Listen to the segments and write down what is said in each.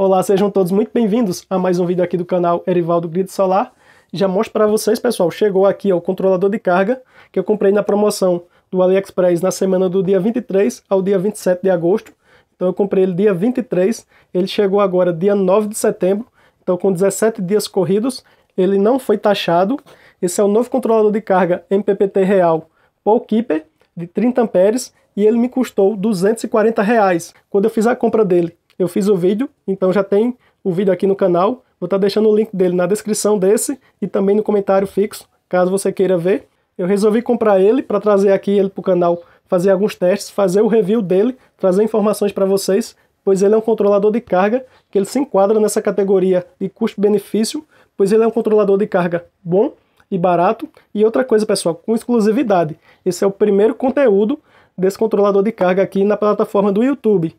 Olá, sejam todos muito bem-vindos a mais um vídeo aqui do canal Erivaldo Grid Solar. Já mostro para vocês, pessoal, chegou aqui o controlador de carga que eu comprei na promoção do AliExpress na semana do dia 23 ao dia 27 de agosto. Então eu comprei ele dia 23, ele chegou agora dia 9 de setembro, então com 17 dias corridos, ele não foi taxado. Esse é o novo controlador de carga MPPT Real Paul Keeper de 30 amperes e ele me custou 240 reais quando eu fiz a compra dele eu fiz o vídeo, então já tem o vídeo aqui no canal. Vou estar tá deixando o link dele na descrição desse e também no comentário fixo, caso você queira ver. Eu resolvi comprar ele para trazer aqui ele para o canal, fazer alguns testes, fazer o review dele, trazer informações para vocês, pois ele é um controlador de carga que ele se enquadra nessa categoria de custo-benefício, pois ele é um controlador de carga bom e barato. E outra coisa, pessoal, com exclusividade. Esse é o primeiro conteúdo desse controlador de carga aqui na plataforma do YouTube.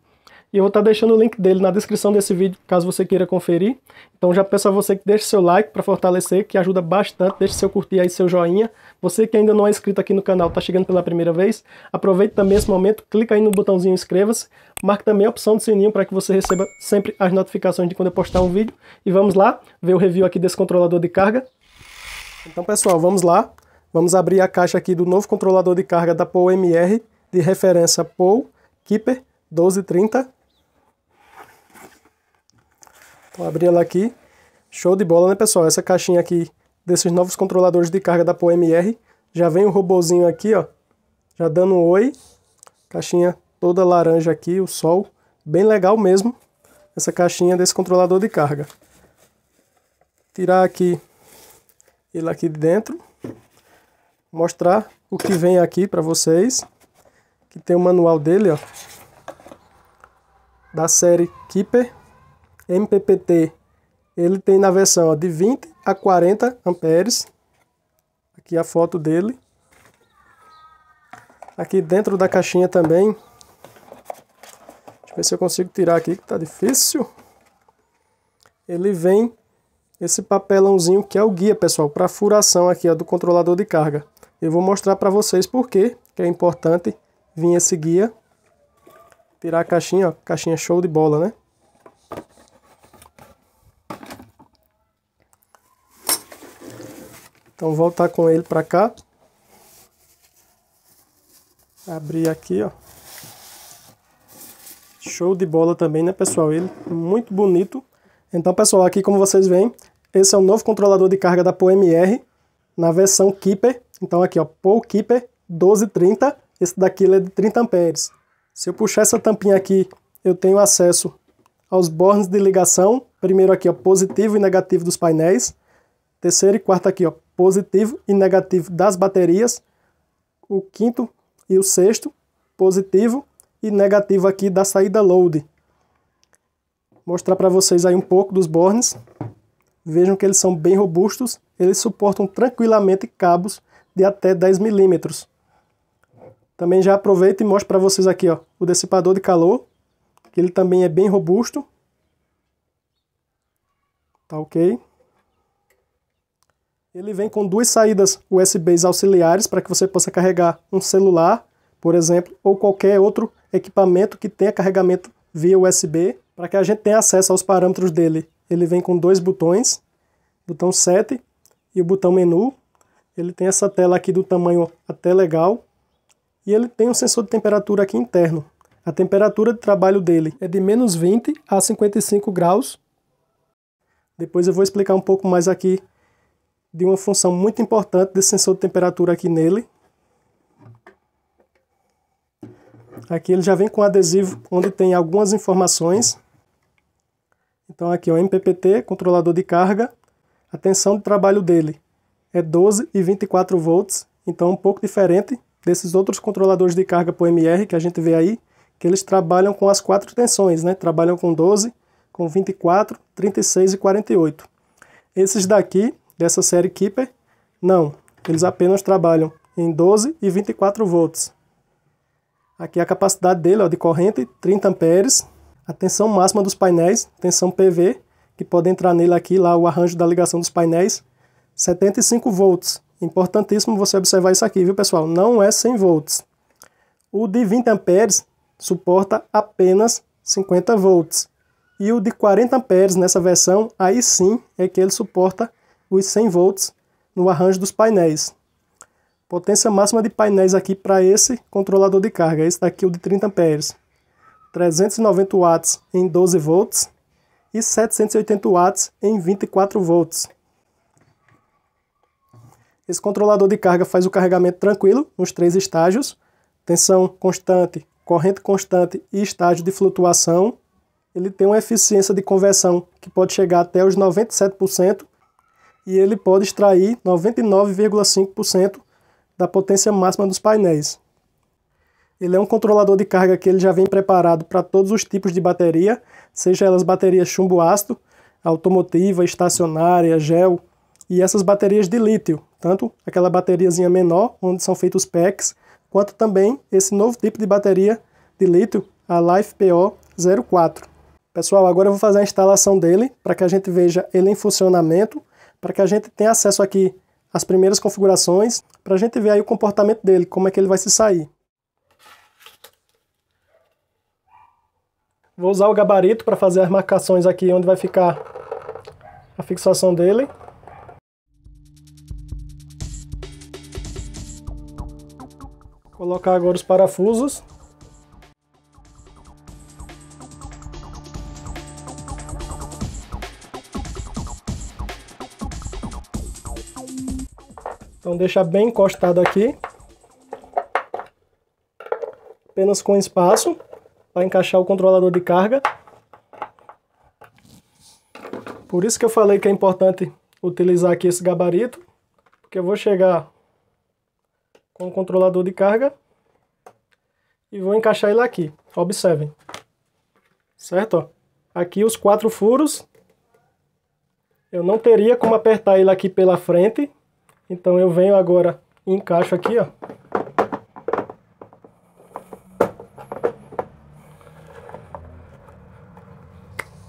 E eu vou estar tá deixando o link dele na descrição desse vídeo, caso você queira conferir. Então já peço a você que deixe seu like para fortalecer, que ajuda bastante. Deixe seu curtir aí, seu joinha. Você que ainda não é inscrito aqui no canal, está chegando pela primeira vez, aproveite também esse momento, clica aí no botãozinho inscreva-se. Marque também a opção do sininho para que você receba sempre as notificações de quando eu postar um vídeo. E vamos lá, ver o review aqui desse controlador de carga. Então pessoal, vamos lá. Vamos abrir a caixa aqui do novo controlador de carga da POMR MR, de referência POU Keeper 1230. Vou abrir ela aqui. Show de bola, né, pessoal? Essa caixinha aqui desses novos controladores de carga da PoMR. Já vem o robôzinho aqui, ó. Já dando um oi. Caixinha toda laranja aqui, o sol. Bem legal mesmo essa caixinha desse controlador de carga. Tirar aqui ele aqui de dentro. Mostrar o que vem aqui para vocês. Que tem o manual dele, ó. Da série Keeper MPPT, ele tem na versão ó, de 20 a 40 amperes. Aqui a foto dele. Aqui dentro da caixinha também. Deixa eu ver se eu consigo tirar aqui, que tá difícil. Ele vem esse papelãozinho que é o guia, pessoal, para furação aqui ó, do controlador de carga. Eu vou mostrar para vocês por que é importante vir esse guia. Tirar a caixinha, ó, caixinha show de bola, né? Então voltar com ele para cá. Abrir aqui, ó. Show de bola também, né, pessoal? Ele muito bonito. Então, pessoal, aqui como vocês veem, esse é o novo controlador de carga da PoMR na versão Keeper. Então aqui, ó, Pol Keeper 1230. Esse daqui ele é de 30 amperes. Se eu puxar essa tampinha aqui, eu tenho acesso aos bornes de ligação. Primeiro aqui, ó, positivo e negativo dos painéis. Terceiro e quarto aqui, ó, positivo e negativo das baterias, o quinto e o sexto, positivo e negativo aqui da saída load. Mostrar para vocês aí um pouco dos bornes. Vejam que eles são bem robustos, eles suportam tranquilamente cabos de até 10 milímetros. Também já aproveito e mostro para vocês aqui ó, o dissipador de calor, que ele também é bem robusto. Tá ok? Ele vem com duas saídas USBs auxiliares para que você possa carregar um celular, por exemplo, ou qualquer outro equipamento que tenha carregamento via USB, para que a gente tenha acesso aos parâmetros dele. Ele vem com dois botões, botão 7 e o botão menu. Ele tem essa tela aqui do tamanho até legal e ele tem um sensor de temperatura aqui interno. A temperatura de trabalho dele é de menos 20 a 55 graus. Depois eu vou explicar um pouco mais aqui de uma função muito importante desse sensor de temperatura aqui nele. Aqui ele já vem com adesivo onde tem algumas informações. Então aqui é o MPPT, controlador de carga. A tensão de trabalho dele é 12 e 24 volts, então um pouco diferente desses outros controladores de carga por MR que a gente vê aí, que eles trabalham com as quatro tensões, né? Trabalham com 12, com 24, 36 e 48. Esses daqui dessa série Keeper? Não, eles apenas trabalham em 12 e 24 volts. Aqui é a capacidade dele ó, de corrente 30 amperes, a tensão máxima dos painéis, tensão PV, que pode entrar nele aqui, lá o arranjo da ligação dos painéis, 75 volts. Importantíssimo você observar isso aqui, viu pessoal? Não é 100 volts. O de 20 amperes suporta apenas 50 volts. E o de 40 amperes nessa versão, aí sim é que ele suporta os 100 volts no arranjo dos painéis. Potência máxima de painéis aqui para esse controlador de carga, esse daqui o de 30 amperes. 390 watts em 12 volts e 780 watts em 24 volts. Esse controlador de carga faz o carregamento tranquilo nos três estágios, tensão constante, corrente constante e estágio de flutuação. Ele tem uma eficiência de conversão que pode chegar até os 97% e ele pode extrair 99,5% da potência máxima dos painéis. Ele é um controlador de carga que ele já vem preparado para todos os tipos de bateria, seja elas baterias chumbo ácido, automotiva, estacionária, gel, e essas baterias de lítio, tanto aquela bateriazinha menor, onde são feitos packs, quanto também esse novo tipo de bateria de lítio, a Life PO04. Pessoal, agora eu vou fazer a instalação dele para que a gente veja ele em funcionamento para que a gente tenha acesso aqui às primeiras configurações, para a gente ver aí o comportamento dele, como é que ele vai se sair. Vou usar o gabarito para fazer as marcações aqui onde vai ficar a fixação dele. Vou colocar agora os parafusos. deixar bem encostado aqui. Apenas com espaço para encaixar o controlador de carga. Por isso que eu falei que é importante utilizar aqui esse gabarito, porque eu vou chegar com o controlador de carga e vou encaixar ele aqui. Observem. Certo? Aqui os quatro furos. Eu não teria como apertar ele aqui pela frente, então eu venho agora e encaixo aqui, ó.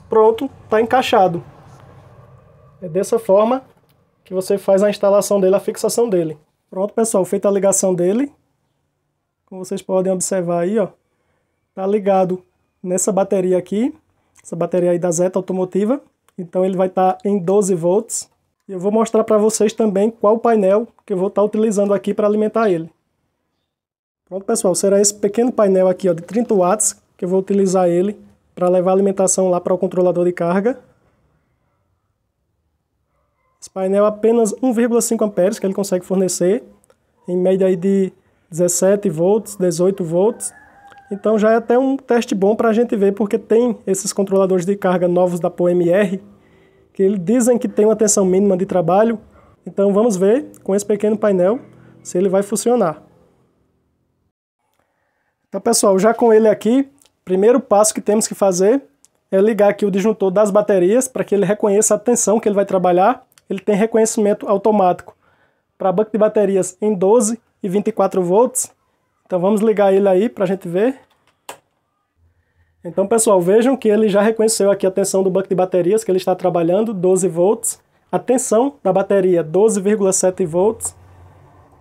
Pronto, está encaixado. É dessa forma que você faz a instalação dele, a fixação dele. Pronto, pessoal, feita a ligação dele. Como vocês podem observar aí, ó. Tá ligado nessa bateria aqui, essa bateria aí da Zeta Automotiva. Então ele vai estar tá em 12 volts eu vou mostrar para vocês também qual painel que eu vou estar tá utilizando aqui para alimentar ele. Pronto, pessoal, será esse pequeno painel aqui ó, de 30 watts que eu vou utilizar ele para levar a alimentação lá para o controlador de carga. Esse painel é apenas 1,5 amperes que ele consegue fornecer, em média aí de 17 volts, 18 volts. Então já é até um teste bom para a gente ver, porque tem esses controladores de carga novos da POMR que eles dizem que tem uma tensão mínima de trabalho. Então vamos ver com esse pequeno painel se ele vai funcionar. Então pessoal, já com ele aqui, primeiro passo que temos que fazer é ligar aqui o disjuntor das baterias para que ele reconheça a tensão que ele vai trabalhar. Ele tem reconhecimento automático para banco de baterias em 12 e 24 volts. Então vamos ligar ele aí para a gente ver. Então, pessoal, vejam que ele já reconheceu aqui a tensão do banco de baterias que ele está trabalhando, 12 volts. A tensão da bateria, 12,7 volts.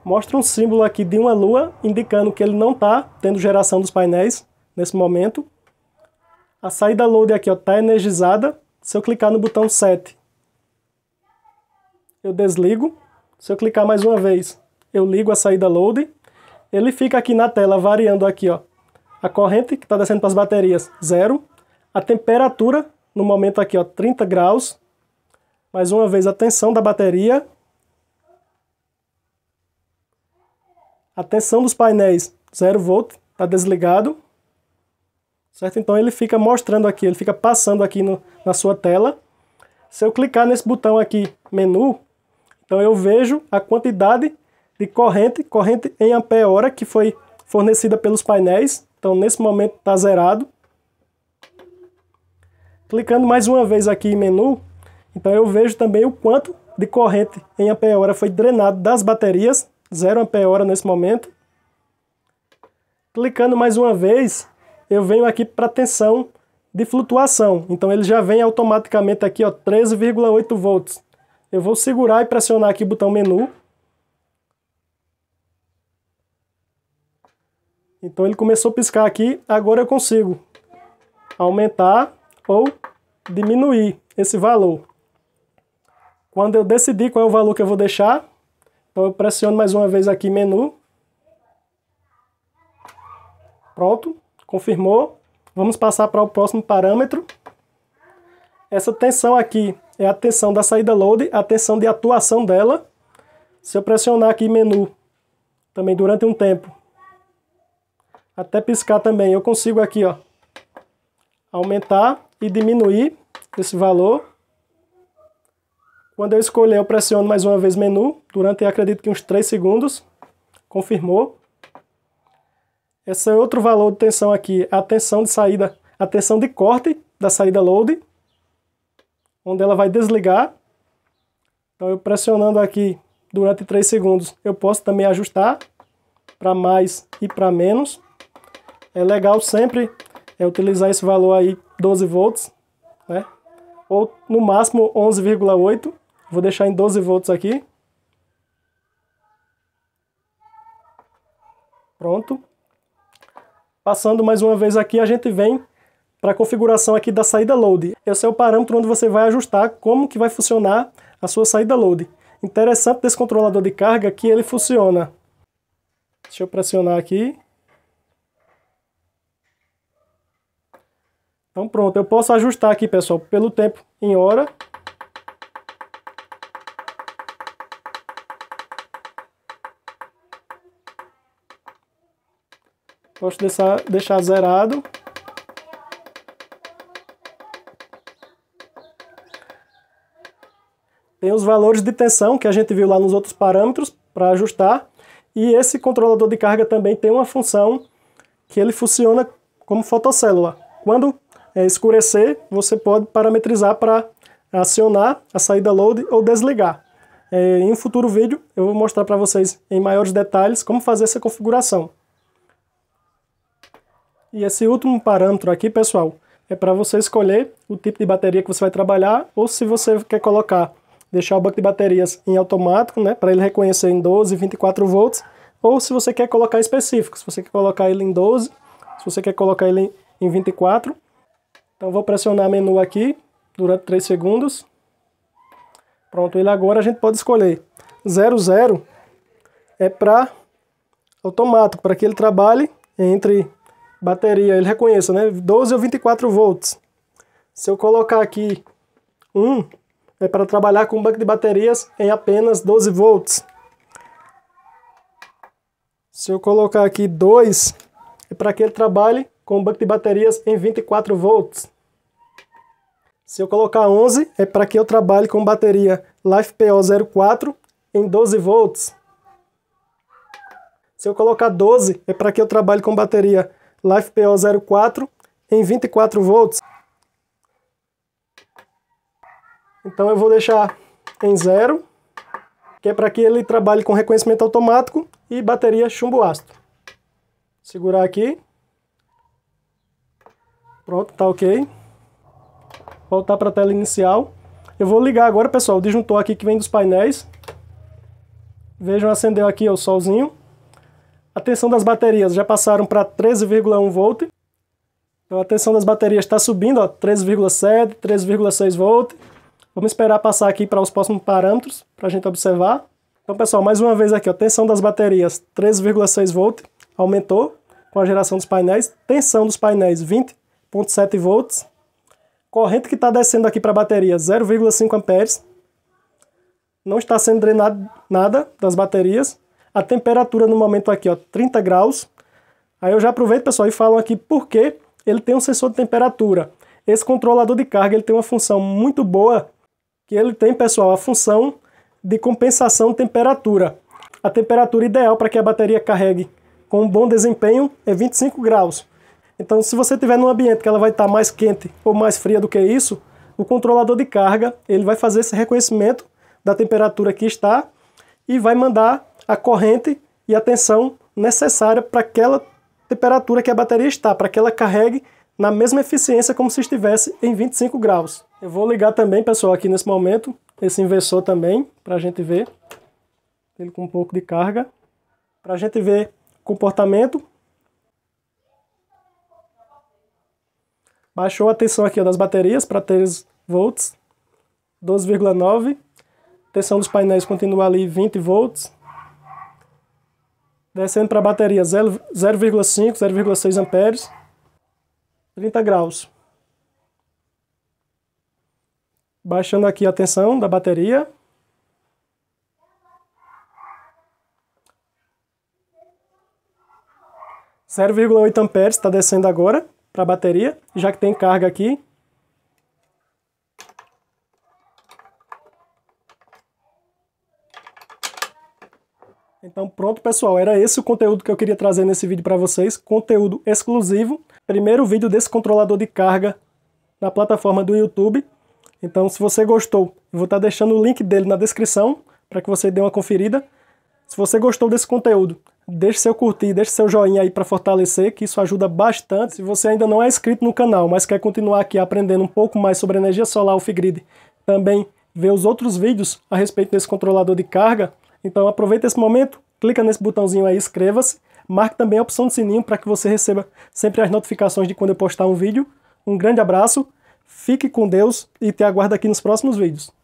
Mostra um símbolo aqui de uma lua, indicando que ele não está tendo geração dos painéis nesse momento. A saída load aqui está energizada. Se eu clicar no botão 7, eu desligo. Se eu clicar mais uma vez, eu ligo a saída load. Ele fica aqui na tela variando aqui, ó, a corrente que está descendo para as baterias, zero. A temperatura, no momento aqui, ó, 30 graus. Mais uma vez, a tensão da bateria. A tensão dos painéis, 0 volt, está desligado. Certo? Então ele fica mostrando aqui, ele fica passando aqui no, na sua tela. Se eu clicar nesse botão aqui, menu, então eu vejo a quantidade de corrente, corrente em ampere-hora que foi fornecida pelos painéis. Então nesse momento está zerado. Clicando mais uma vez aqui em menu, então eu vejo também o quanto de corrente em ampere-hora foi drenado das baterias, 0 ampere-hora nesse momento. Clicando mais uma vez, eu venho aqui para tensão de flutuação. Então ele já vem automaticamente aqui, ó, 13,8 volts. Eu vou segurar e pressionar aqui o botão menu Então ele começou a piscar aqui, agora eu consigo aumentar ou diminuir esse valor. Quando eu decidir qual é o valor que eu vou deixar, então eu pressiono mais uma vez aqui menu. Pronto, confirmou. Vamos passar para o próximo parâmetro. Essa tensão aqui é a tensão da saída load, a tensão de atuação dela. Se eu pressionar aqui menu também durante um tempo, até piscar também. Eu consigo aqui, ó, aumentar e diminuir esse valor. Quando eu escolher, eu pressiono mais uma vez menu, durante, acredito que uns 3 segundos. Confirmou. Esse é outro valor de tensão aqui, a tensão de saída, a tensão de corte da saída load, onde ela vai desligar. Então eu pressionando aqui durante 3 segundos, eu posso também ajustar para mais e para menos. É legal sempre é utilizar esse valor aí 12 volts, né? Ou no máximo 11,8. Vou deixar em 12 volts aqui. Pronto. Passando mais uma vez aqui, a gente vem para a configuração aqui da saída load. Esse é o parâmetro onde você vai ajustar como que vai funcionar a sua saída load. Interessante desse controlador de carga que ele funciona. Deixa eu pressionar aqui. Então pronto, eu posso ajustar aqui, pessoal, pelo tempo em hora. Posso deixar, deixar zerado. Tem os valores de tensão que a gente viu lá nos outros parâmetros para ajustar. E esse controlador de carga também tem uma função que ele funciona como fotocélula. Quando é, escurecer, você pode parametrizar para acionar a saída load ou desligar. É, em um futuro vídeo eu vou mostrar para vocês em maiores detalhes como fazer essa configuração. E esse último parâmetro aqui, pessoal, é para você escolher o tipo de bateria que você vai trabalhar ou se você quer colocar, deixar o banco de baterias em automático, né, para ele reconhecer em 12, 24 volts, ou se você quer colocar específico, se você quer colocar ele em 12, se você quer colocar ele em 24 então vou pressionar menu aqui durante 3 segundos. Pronto, ele agora a gente pode escolher. 00 é para automático, para que ele trabalhe entre bateria, ele reconheça, né? 12 ou 24 volts. Se eu colocar aqui 1, é para trabalhar com um banco de baterias em apenas 12 volts. Se eu colocar aqui 2, é para que ele trabalhe com banco de baterias em 24 volts. Se eu colocar 11, é para que eu trabalhe com bateria lifepo 04 em 12 volts. Se eu colocar 12, é para que eu trabalhe com bateria lifepo 04 em 24 volts. Então eu vou deixar em zero, que é para que ele trabalhe com reconhecimento automático e bateria chumbo ácido. Segurar aqui. Pronto, tá ok. Voltar para a tela inicial. Eu vou ligar agora, pessoal, o disjuntor aqui que vem dos painéis. Vejam, acendeu aqui ó, o solzinho. A tensão das baterias já passaram para 13,1 volt. Então a tensão das baterias está subindo, 13,7, 13,6 volt. Vamos esperar passar aqui para os próximos parâmetros, para a gente observar. Então, pessoal, mais uma vez aqui, ó, tensão das baterias 13,6 volt, aumentou com a geração dos painéis. Tensão dos painéis 20 0,7 volts. Corrente que está descendo aqui para a bateria 0,5 amperes. Não está sendo drenado nada das baterias. A temperatura no momento aqui, ó, 30 graus. Aí eu já aproveito, pessoal, e falo aqui porque ele tem um sensor de temperatura. Esse controlador de carga ele tem uma função muito boa, que ele tem, pessoal, a função de compensação de temperatura. A temperatura ideal para que a bateria carregue com um bom desempenho é 25 graus. Então, se você tiver num ambiente que ela vai estar tá mais quente ou mais fria do que isso, o controlador de carga ele vai fazer esse reconhecimento da temperatura que está e vai mandar a corrente e a tensão necessária para aquela temperatura que a bateria está, para que ela carregue na mesma eficiência como se estivesse em 25 graus. Eu vou ligar também, pessoal, aqui nesse momento, esse inversor também, para a gente ver ele com um pouco de carga, para a gente ver o comportamento Baixou a tensão aqui ó, das baterias para 3 volts, 12,9. Tensão dos painéis continua ali 20 volts. Descendo para a bateria 0,5, 0,6 amperes, 30 graus. Baixando aqui a tensão da bateria. Zero vírgula oito amperes está descendo agora para a bateria, já que tem carga aqui. Então pronto pessoal, era esse o conteúdo que eu queria trazer nesse vídeo para vocês, conteúdo exclusivo, primeiro vídeo desse controlador de carga na plataforma do YouTube. Então se você gostou, eu vou estar tá deixando o link dele na descrição para que você dê uma conferida. Se você gostou desse conteúdo, deixe seu curtir, deixe seu joinha aí para fortalecer, que isso ajuda bastante. Se você ainda não é inscrito no canal, mas quer continuar aqui aprendendo um pouco mais sobre energia solar off-grid, também ver os outros vídeos a respeito desse controlador de carga, então aproveita esse momento, clica nesse botãozinho aí, inscreva-se, marque também a opção do sininho para que você receba sempre as notificações de quando eu postar um vídeo. Um grande abraço, fique com Deus e te aguardo aqui nos próximos vídeos.